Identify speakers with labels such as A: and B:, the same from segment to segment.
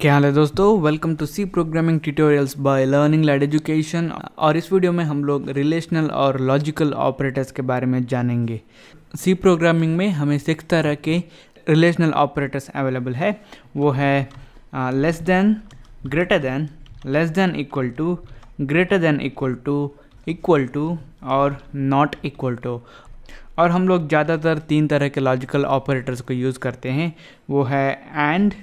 A: क्या हाल है दोस्तों welcome to C programming tutorials by learning लाइड एजुकेशन और इस वीडियो में हम लोग रिलेशनल और लॉजिकल ऑपरेटर्स के बारे में जानेंगे सी प्रोग्रामिंग में हमें सिक्स तरह के रिलेशनल ऑपरेटर्स अवेलेबल है वो है less than greater than less than equal to greater than equal to equal to और नॉट इक्वल टू और हम लोग ज़्यादातर तीन तरह के लॉजिकल ऑपरेटर्स को यूज़ करते हैं वो है एंड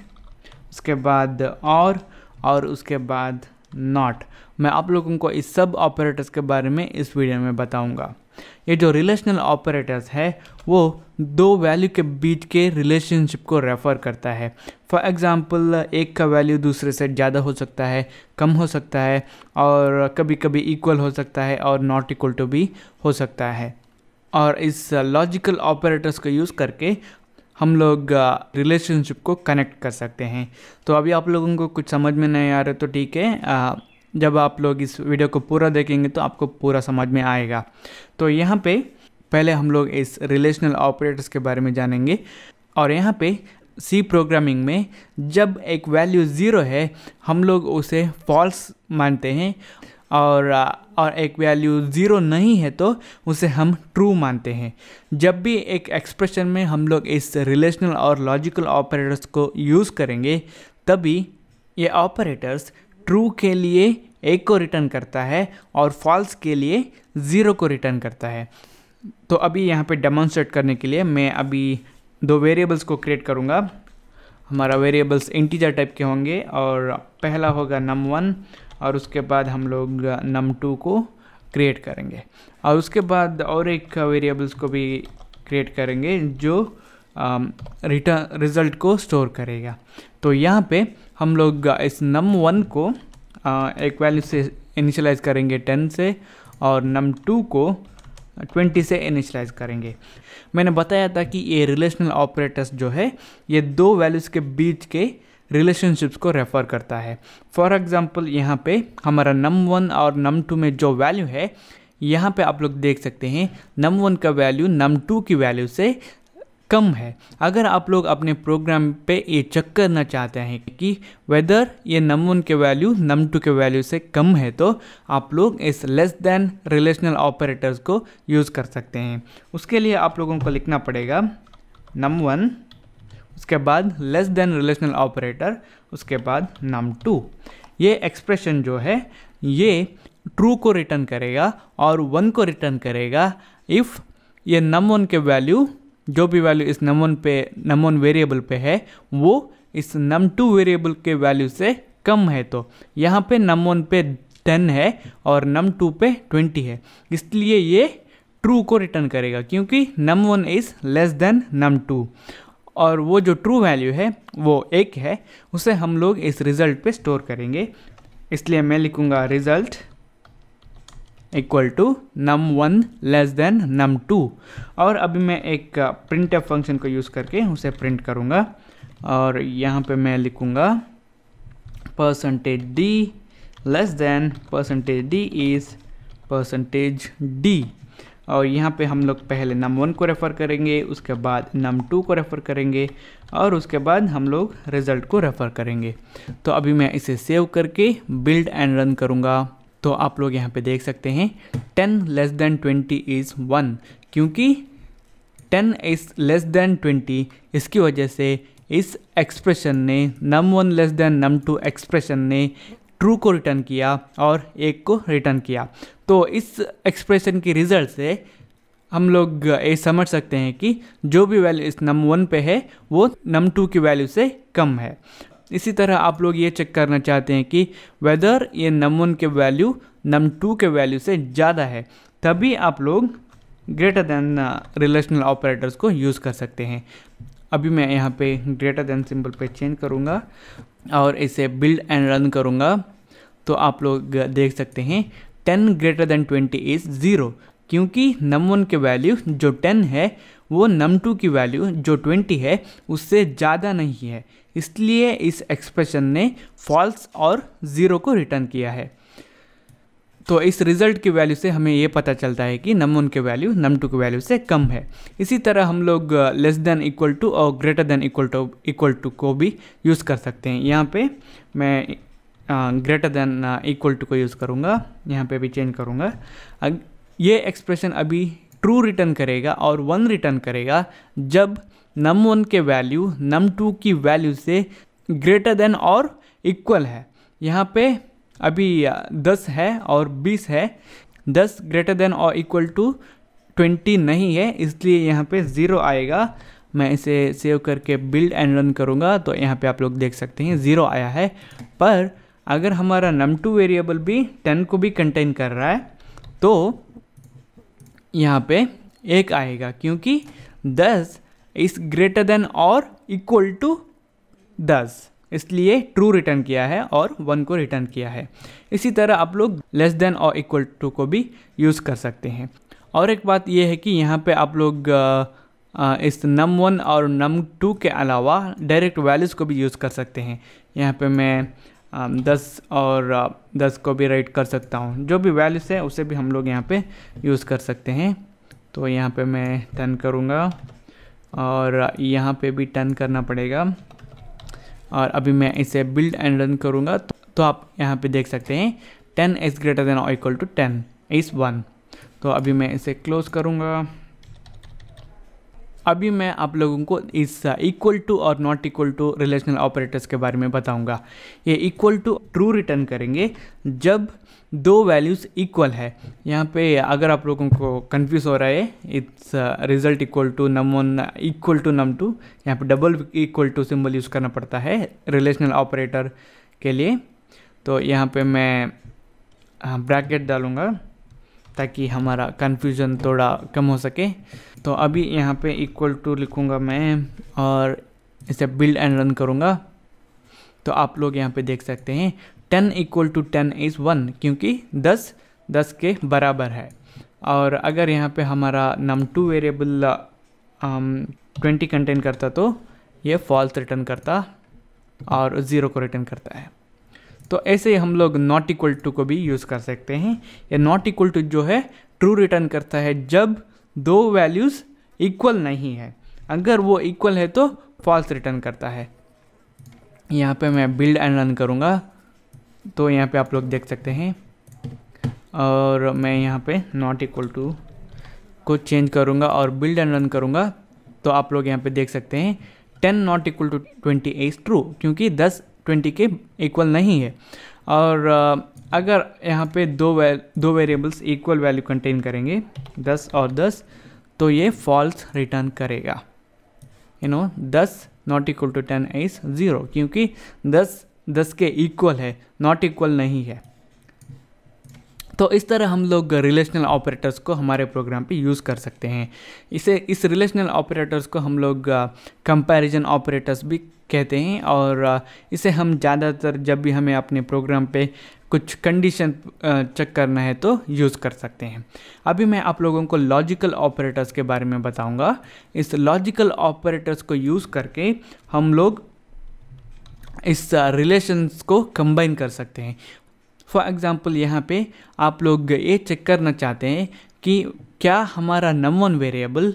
A: उसके बाद और और उसके बाद नॉट मैं आप लोगों को इस सब ऑपरेटर्स के बारे में इस वीडियो में बताऊंगा ये जो रिलेशनल ऑपरेटर्स है वो दो वैल्यू के बीच के रिलेशनशिप को रेफर करता है फॉर एग्ज़ाम्पल एक का वैल्यू दूसरे से ज़्यादा हो सकता है कम हो सकता है और कभी कभी इक्वल हो सकता है और नॉट इक्वल टू भी हो सकता है और इस लॉजिकल ऑपरेटर्स को यूज़ करके हम लोग रिलेशनशिप को कनेक्ट कर सकते हैं तो अभी आप लोगों को कुछ समझ में नहीं आ रहा तो ठीक है आ, जब आप लोग इस वीडियो को पूरा देखेंगे तो आपको पूरा समझ में आएगा तो यहाँ पे पहले हम लोग इस रिलेशनल ऑपरेटर्स के बारे में जानेंगे और यहाँ पे सी प्रोग्रामिंग में जब एक वैल्यू ज़ीरो है हम लोग उसे फॉल्स मानते हैं और और एक वैल्यू ज़ीरो नहीं है तो उसे हम ट्रू मानते हैं जब भी एक एक्सप्रेशन में हम लोग इस रिलेशनल और लॉजिकल ऑपरेटर्स को यूज़ करेंगे तभी ये ऑपरेटर्स ट्रू के लिए एक को रिटर्न करता है और फॉल्स के लिए ज़ीरो को रिटर्न करता है तो अभी यहाँ पे डेमोन्स्ट्रेट करने के लिए मैं अभी दो वेरिएबल्स को क्रिएट करूँगा हमारा वेरिएबल्स इंटीजर टाइप के होंगे और पहला होगा नम वन और उसके बाद हम लोग नम टू को क्रिएट करेंगे और उसके बाद और एक वेरिएबल्स को भी क्रिएट करेंगे जो रिटर्न रिज़ल्ट को स्टोर करेगा तो यहाँ पे हम लोग इस नम वन को एक वैल्यू से इनिशलाइज करेंगे टेन से और नम टू को ट्वेंटी से इनिशलाइज करेंगे मैंने बताया था कि ये रिलेशनल ऑपरेटर्स जो है ये दो वैल्यूज़ के बीच के रिलेशनशिप्स को रेफ़र करता है फॉर एग्ज़ाम्पल यहाँ पे हमारा नम वन और नम टू में जो वैल्यू है यहाँ पे आप लोग देख सकते हैं नम वन का वैल्यू नम टू की वैल्यू से कम है अगर आप लोग अपने प्रोग्राम पे ये चेक करना चाहते हैं कि वेदर ये नम वन के वैल्यू नम टू के वैल्यू से कम है तो आप लोग इस लेस देन रिलेशनल ऑपरेटर्स को यूज़ कर सकते हैं उसके लिए आप लोगों को लिखना पड़ेगा नम वन उसके बाद लेस देन रिलेशनल ऑपरेटर उसके बाद नम टू ये एक्सप्रेशन जो है ये ट्रू को रिटर्न करेगा और वन को रिटर्न करेगा इफ़ ये नम वन के वैल्यू जो भी वैल्यू इस नम वन पे नम वन वेरिएबल पे है वो इस नम टू वेरिएबल के वैल्यू से कम है तो यहाँ पे नम वन पे टेन है और नम टू पे ट्वेंटी है इसलिए ये ट्रू को रिटर्न करेगा क्योंकि num one is less than num two और वो जो ट्रू वैल्यू है वो एक है उसे हम लोग इस रिज़ल्ट पे स्टोर करेंगे इसलिए मैं लिखूँगा result equal to num one less than num two और अभी मैं एक प्रिंट uh, फंक्शन को यूज़ करके उसे प्रिंट करूँगा और यहाँ पे मैं लिखूँगा percentage d less than percentage d is percentage d और यहाँ पे हम लोग पहले नम वन को रेफ़र करेंगे उसके बाद नम टू को रेफ़र करेंगे और उसके बाद हम लोग रिज़ल्ट को रेफ़र करेंगे तो अभी मैं इसे सेव करके बिल्ड एंड रन करूँगा तो आप लोग यहाँ पे देख सकते हैं ten less than twenty is one क्योंकि ten is less than twenty इसकी वजह से इस एक्सप्रेशन ने num one less than num two expression ने ट्रू को रिटर्न किया और एक को रिटर्न किया तो इस एक्सप्रेशन की रिजल्ट से हम लोग ये समझ सकते हैं कि जो भी वैल्यू इस नम वन पे है वो नम टू की वैल्यू से कम है इसी तरह आप लोग ये चेक करना चाहते हैं कि वेदर ये नम वन के वैल्यू नम टू के वैल्यू से ज़्यादा है तभी आप लोग ग्रेटर देन रिलेशनल ऑपरेटर्स को यूज़ कर सकते हैं अभी मैं यहाँ पे ग्रेटर देन सिंबल पे चेंज करूँगा और इसे बिल्ड एंड रन करूँगा तो आप लोग देख सकते हैं ten greater than twenty is zero क्योंकि नम वन की वैल्यू जो टेन है वो नम टू की वैल्यू जो ट्वेंटी है उससे ज़्यादा नहीं है इसलिए इस एक्सप्रेशन ने फॉल्स और ज़ीरो को रिटर्न किया है तो इस रिजल्ट की वैल्यू से हमें ये पता चलता है कि नम वन की वैल्यू नम टू की वैल्यू से कम है इसी तरह हम लोग लेस देन इक्वल टू और greater than equal to equal to को भी यूज़ कर सकते हैं यहाँ पे मैं ग्रेटर देन इक्वल टू को यूज़ करूँगा यहाँ पे भी चेंज करूँगा ये एक्सप्रेशन अभी ट्रू रिटर्न करेगा और वन रिटर्न करेगा जब नम वन के वैल्यू नम टू की वैल्यू से ग्रेटर देन और इक्वल है यहाँ पे अभी दस है और बीस है दस ग्रेटर देन और इक्वल टू ट्वेंटी नहीं है इसलिए यहाँ पे ज़ीरो आएगा मैं इसे सेव करके बिल्ड एंड रन करूँगा तो यहाँ पे आप लोग देख सकते हैं ज़ीरो आया है पर अगर हमारा नम टू वेरिएबल भी टेन को भी कंटेन कर रहा है तो यहाँ पे एक आएगा क्योंकि दस इस ग्रेटर देन और इक्वल टू दस इसलिए ट्रू रिटर्न किया है और वन को रिटर्न किया है इसी तरह आप लोग लेस देन और इक्वल टू को भी यूज़ कर सकते हैं और एक बात यह है कि यहाँ पे आप लोग इस नम वन और नम टू के अलावा डायरेक्ट वैल्यूज़ को भी यूज़ कर सकते हैं यहाँ पे मैं दस और दस को भी राइट कर सकता हूँ जो भी वैल्यूज़ है उसे भी हम लोग यहाँ पे यूज़ कर सकते हैं तो यहाँ पे मैं टर्न करूँगा और यहाँ पे भी टर्न करना पड़ेगा और अभी मैं इसे बिल्ड एंड रन करूँगा तो, तो आप यहाँ पे देख सकते हैं टेन इज़ ग्रेटर देन और equal to ten is one तो अभी मैं इसे क्लोज करूँगा अभी मैं आप लोगों को इस इक्वल टू और not equal to relational operators के बारे में बताऊंगा ये इक्वल टू ट्रू रिटर्न करेंगे जब दो वैल्यूज़ इक्वल है यहाँ पे अगर आप लोगों को कंफ्यूज हो रहा है its result equal to num one equal to num two यहाँ पे double equal to symbol use करना पड़ता है रिलेशनल ऑपरेटर के लिए तो यहाँ पे मैं ब्रैकेट uh, डालूँगा ताकि हमारा कन्फ्यूज़न थोड़ा कम हो सके तो अभी यहाँ पे इक्वल टू लिखूँगा मैं और इसे बिल्ड एंड रन करूँगा तो आप लोग यहाँ पे देख सकते हैं ten equal to ten is one क्योंकि दस दस के बराबर है और अगर यहाँ पे हमारा num two variable twenty contain करता तो ये फॉल्स रिटर्न करता और ज़ीरो को रिटर्न करता है तो ऐसे ही हम लोग नॉट इक्वल टू को भी यूज़ कर सकते हैं ये नॉट इक्वल टू जो है ट्रू रिटर्न करता है जब दो वैल्यूज़ इक्वल नहीं है अगर वो इक्वल है तो फॉल्स रिटर्न करता है यहाँ पे मैं बिल्ड एंड रन करूँगा तो यहाँ पे आप लोग देख सकते हैं और मैं यहाँ पे नॉट इक्वल टू को चेंज करूँगा और बिल्ड एंड रन करूँगा तो आप लोग यहाँ पे देख सकते हैं ten not equal to twenty as true क्योंकि दस ट्वेंटी के इक्वल नहीं है और अगर यहाँ पे दो वै दो वेरिएबल्स इक्वल वैल्यू कंटेन करेंगे दस और दस तो ये फॉल्स रिटर्न करेगा यू नो दस not equal to ten as zero क्योंकि दस दस के इक्वल है नॉट इक्वल नहीं है तो इस तरह हम लोग रिलेशनल ऑपरेटर्स को हमारे प्रोग्राम पे यूज़ कर सकते हैं इसे इस रिलेशनल ऑपरेटर्स को हम लोग कंपैरिजन ऑपरेटर्स भी कहते हैं और इसे हम ज़्यादातर जब भी हमें अपने प्रोग्राम पे कुछ कंडीशन चेक करना है तो यूज़ कर सकते हैं अभी मैं आप लोगों को लॉजिकल ऑपरेटर्स के बारे में बताऊंगा इस लॉजिकल ऑपरेटर्स को यूज़ करके हम लोग इस रिलेशंस uh, को कंबाइन कर सकते हैं फॉर एग्ज़ाम्पल यहाँ पे आप लोग ये चेक करना चाहते हैं कि क्या हमारा वन वेरिएबल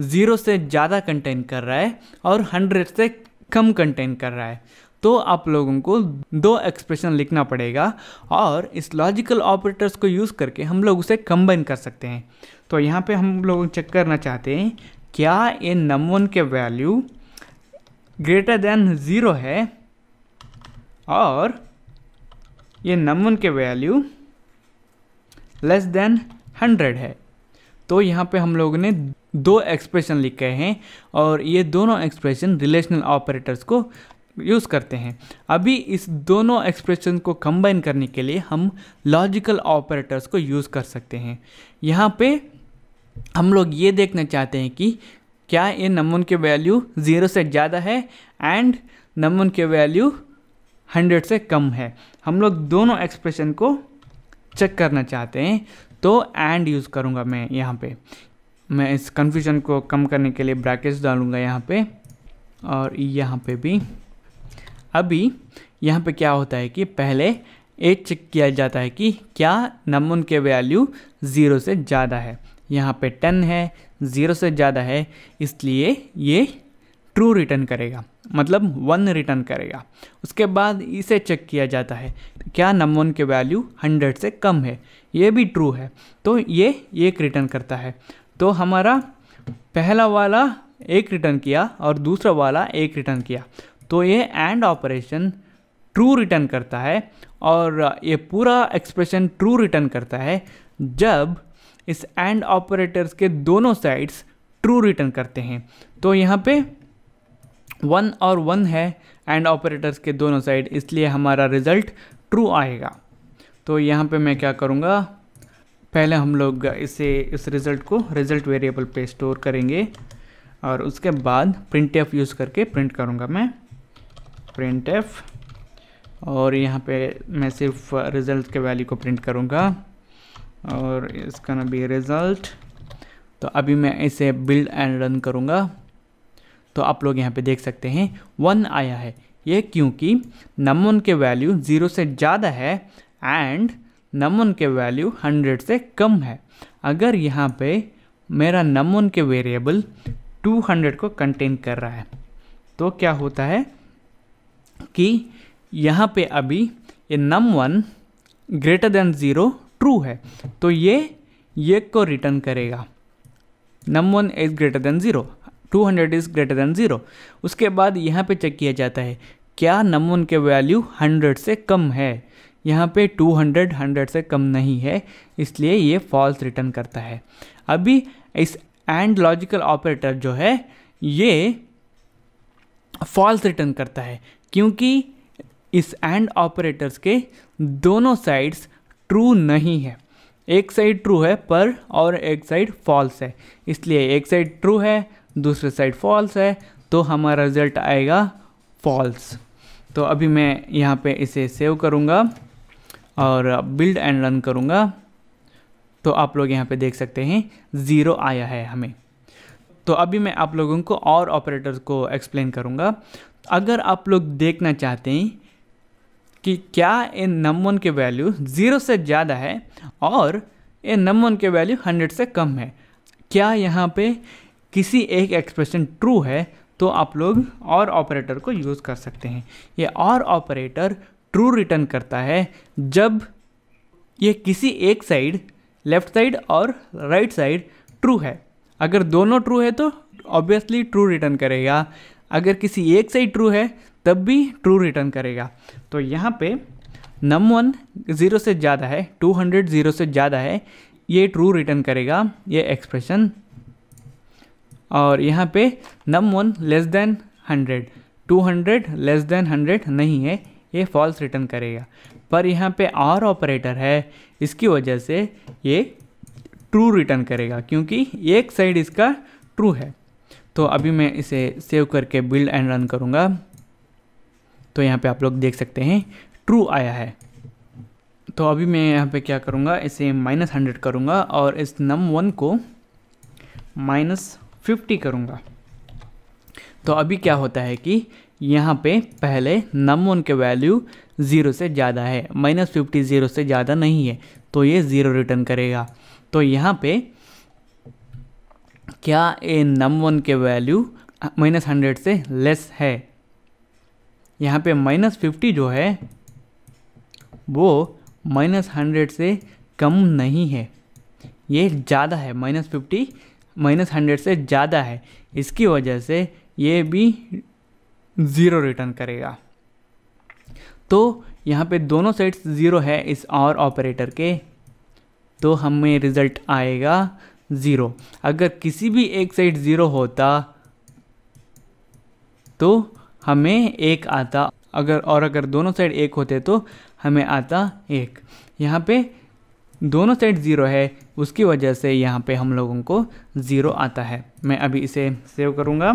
A: ज़ीरो से ज़्यादा कंटेन कर रहा है और हंड्रेड से कम कंटेन कर रहा है तो आप लोगों को दो एक्सप्रेशन लिखना पड़ेगा और इस लॉजिकल ऑपरेटर्स को यूज़ करके हम लोग उसे कंबाइन कर सकते हैं तो यहाँ पे हम लोग चेक करना चाहते हैं क्या ये नम वन के वैल्यू ग्रेटर देन ज़ीरो है और ये नम के वैल्यू लेस देन हंड्रेड है तो यहाँ पे हम लोगों ने दो एक्सप्रेशन लिखे हैं और ये दोनों एक्सप्रेशन रिलेशनल ऑपरेटर्स को यूज़ करते हैं अभी इस दोनों एक्सप्रेशन को कंबाइन करने के लिए हम लॉजिकल ऑपरेटर्स को यूज़ कर सकते हैं यहाँ पे हम लोग ये देखना चाहते हैं कि क्या ये नमून के वैल्यू ज़ीरो से ज़्यादा है एंड नमून के वैल्यू हंड्रेड से कम है हम लोग दोनों एक्सप्रेशन को चेक करना चाहते हैं तो एंड यूज़ करूँगा मैं यहाँ पे मैं इस कन्फ्यूजन को कम करने के लिए ब्रैकेट्स डालूँगा यहाँ पे और यहाँ पे भी अभी यहाँ पे क्या होता है कि पहले एक चेक किया जाता है कि क्या नमून के वैल्यू ज़ीरो से ज़्यादा है यहाँ पे टेन है ज़ीरो से ज़्यादा है इसलिए ये ट्रू रिटर्न करेगा मतलब वन रिटर्न करेगा उसके बाद इसे चेक किया जाता है क्या नम वन के वैल्यू हंड्रेड से कम है ये भी ट्रू है तो ये एक रिटर्न करता है तो हमारा पहला वाला एक रिटर्न किया और दूसरा वाला एक रिटर्न किया तो ये एंड ऑपरेशन ट्रू रिटर्न करता है और ये पूरा एक्सप्रेशन ट्रू रिटर्न करता है जब इस एंड ऑपरेटर्स के दोनों साइड्स ट्रू रिटर्न करते हैं तो यहाँ पे वन और वन है एंड ऑपरेटर्स के दोनों साइड इसलिए हमारा रिज़ल्ट ट्रू आएगा तो यहाँ पे मैं क्या करूँगा पहले हम लोग इसे इस रिज़ल्ट को रिज़ल्ट वेरिएबल पे स्टोर करेंगे और उसके बाद प्रिंट एफ यूज़ करके प्रिंट करूँगा मैं प्रिंट एफ और यहाँ पे मैं सिर्फ रिज़ल्ट के वैल्यू को प्रिंट करूँगा और इसका ना भी रिज़ल्ट तो अभी मैं इसे बिल्ड एंड रन करूँगा तो आप लोग यहाँ पे देख सकते हैं वन आया है ये क्योंकि नम के वैल्यू ज़ीरो से ज़्यादा है एंड नम के वैल्यू हंड्रेड से कम है अगर यहाँ पे मेरा नम के वेरिएबल टू हंड्रेड को कंटेन कर रहा है तो क्या होता है कि यहाँ पे अभी ये num one greater than zero true है तो ये ये को रिटर्न करेगा num one is greater than zero two hundred is greater than zero उसके बाद यहाँ पे चेक किया जाता है क्या नमून के वैल्यू हंड्रेड से कम है यहाँ पे हंड्रेड हंड्रेड से कम नहीं है इसलिए ये फॉल्स रिटर्न करता है अभी इस एंड लॉजिकल ऑपरेटर जो है ये फॉल्स रिटर्न करता है क्योंकि इस एंड ऑपरेटर्स के दोनों साइड्स ट्रू नहीं है एक साइड ट्रू है पर और एक साइड फॉल्स है इसलिए एक साइड ट्रू है दूसरे साइड फॉल्स है तो हमारा रिज़ल्ट आएगा फॉल्स तो अभी मैं यहाँ पे इसे सेव करूँगा और बिल्ड एंड रन करूँगा तो आप लोग यहाँ पे देख सकते हैं ज़ीरो आया है हमें तो अभी मैं आप लोगों को और ऑपरेटर्स को एक्सप्लेन करूँगा अगर आप लोग देखना चाहते हैं कि क्या इन नम के वैल्यू ज़ीरो से ज़्यादा है और इन नम के वैल्यू हंड्रेड से कम है क्या यहाँ पे किसी एक एक्सप्रेशन ट्रू है तो आप लोग और ऑपरेटर को यूज़ कर सकते हैं ये और ऑपरेटर ट्रू रिटर्न करता है जब ये किसी एक साइड लेफ्ट साइड और राइट right साइड ट्रू है अगर दोनों ट्रू है तो ऑब्वियसली ट्रू रिटर्न करेगा अगर किसी एक साइड ट्रू है तब भी ट्रू रिटर्न करेगा तो यहाँ पे नम वन ज़ीरो से ज़्यादा है टू हंड्रेड ज़ीरो से ज़्यादा है ये ट्रू रिटर्न करेगा ये एक्सप्रेशन और यहाँ पे num one less than hundred two hundred less than hundred नहीं है ये फॉल्स रिटर्न करेगा पर यहाँ पे और ऑपरेटर है इसकी वजह से ये ट्रू रिटर्न करेगा क्योंकि एक साइड इसका ट्रू है तो अभी मैं इसे सेव करके बिल्ड एंड रन करूँगा तो यहाँ पे आप लोग देख सकते हैं ट्रू आया है तो अभी मैं यहाँ पे क्या करूँगा इसे माइनस हंड्रेड करूँगा और इस नम वन को माइनस फिफ्टी करूँगा तो अभी क्या होता है कि यहाँ पे पहले नम वन के वैल्यू ज़ीरो से ज़्यादा है माइनस फिफ्टी ज़ीरो से ज़्यादा नहीं है तो ये ज़ीरो रिटर्न करेगा तो यहाँ पे क्या ए नम वन के वैल्यू माइनस हंड्रेड से लेस है यहाँ पे माइनस फिफ्टी जो है वो माइनस हंड्रेड से कम नहीं है ये ज़्यादा है माइनस फिफ्टी माइनस हंड्रेड से ज़्यादा है इसकी वजह से ये भी ज़ीरो रिटर्न करेगा तो यहाँ पे दोनों साइड्स ज़ीरो है इस और ऑपरेटर के तो हमें रिज़ल्ट आएगा ज़ीरो अगर किसी भी एक साइड ज़ीरो होता तो हमें एक आता अगर और अगर दोनों साइड एक होते तो हमें आता एक यहाँ पे दोनों साइड ज़ीरो है उसकी वजह से यहाँ पे हम लोगों को ज़ीरो आता है मैं अभी इसे सेव करूँगा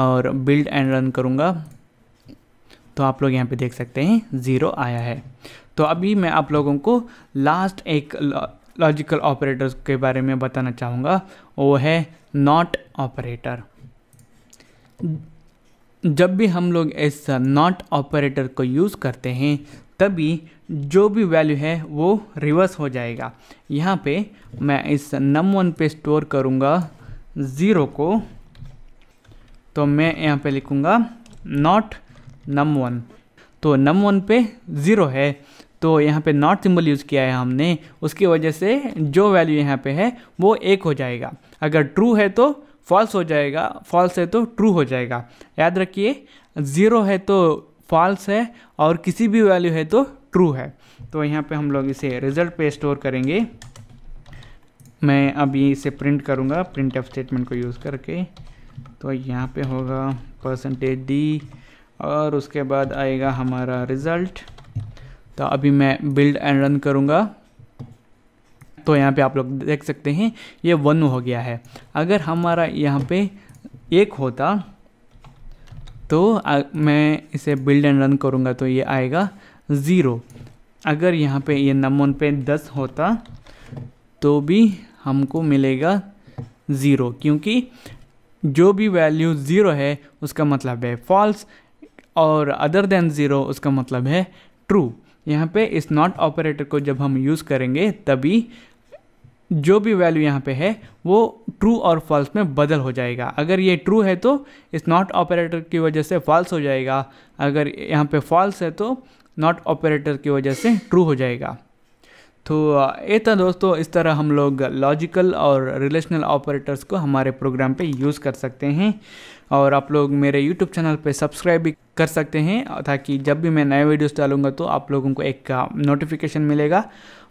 A: और बिल्ड एंड रन करूँगा तो आप लोग यहाँ पे देख सकते हैं ज़ीरो आया है तो अभी मैं आप लोगों को लास्ट एक लॉजिकल ऑपरेटर के बारे में बताना चाहूँगा वो है नॉट ऑपरेटर जब भी हम लोग इस नॉट ऑपरेटर को यूज़ करते हैं तभी जो भी वैल्यू है वो रिवर्स हो जाएगा यहाँ पे मैं इस नम वन पे स्टोर करूँगा ज़ीरो को तो मैं यहाँ पे लिखूँगा नॉट नम वन तो नम वन पे ज़ीरो है तो यहाँ पे नॉट सिंबल यूज़ किया है हमने उसकी वजह से जो वैल्यू यहाँ पे है वो एक हो जाएगा अगर ट्रू है तो फॉल्स हो जाएगा फॉल्स है तो ट्रू हो जाएगा याद रखिए ज़ीरो है तो फॉल्स है और किसी भी वैल्यू है तो ट्रू है तो यहाँ पे हम लोग इसे रिजल्ट पे स्टोर करेंगे मैं अभी इसे प्रिंट करूँगा प्रिंट एफ स्टेटमेंट को यूज़ करके तो यहाँ पे होगा परसेंटेज डी और उसके बाद आएगा हमारा रिज़ल्ट तो अभी मैं बिल्ड एंड रन करूँगा तो यहाँ पे आप लोग देख सकते हैं ये वन हो गया है अगर हमारा यहाँ पे एक होता तो आ, मैं इसे बिल्ड एंड रन करूँगा तो ये आएगा ज़ीरो अगर यहाँ पे ये नम पे दस होता तो भी हमको मिलेगा ज़ीरो क्योंकि जो भी वैल्यू ज़ीरो है उसका मतलब है फॉल्स और अदर देन ज़ीरो उसका मतलब है ट्रू यहाँ पे इस नॉट ऑपरेटर को जब हम यूज़ करेंगे तभी जो भी वैल्यू यहाँ पे है वो ट्रू और फॉल्स में बदल हो जाएगा अगर ये ट्रू है तो इस नॉट ऑपरेटर की वजह से फॉल्स हो जाएगा अगर यहाँ पे फॉल्स है तो नॉट ऑपरेटर की वजह से ट्रू हो जाएगा तो ये था तो दोस्तों इस तरह हम लोग लॉजिकल और रिलेशनल ऑपरेटर्स को हमारे प्रोग्राम पे यूज़ कर सकते हैं और आप लोग मेरे यूट्यूब चैनल पे सब्सक्राइब भी कर सकते हैं ताकि जब भी मैं नए वीडियोस डालूंगा तो आप लोगों को एक नोटिफिकेशन मिलेगा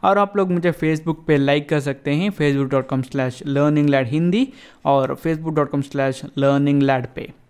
A: और आप लोग मुझे फेसबुक पे लाइक कर सकते हैं facebook.com लर्निंग लैड हिंदी और facebook.com लर्निंग लैड पे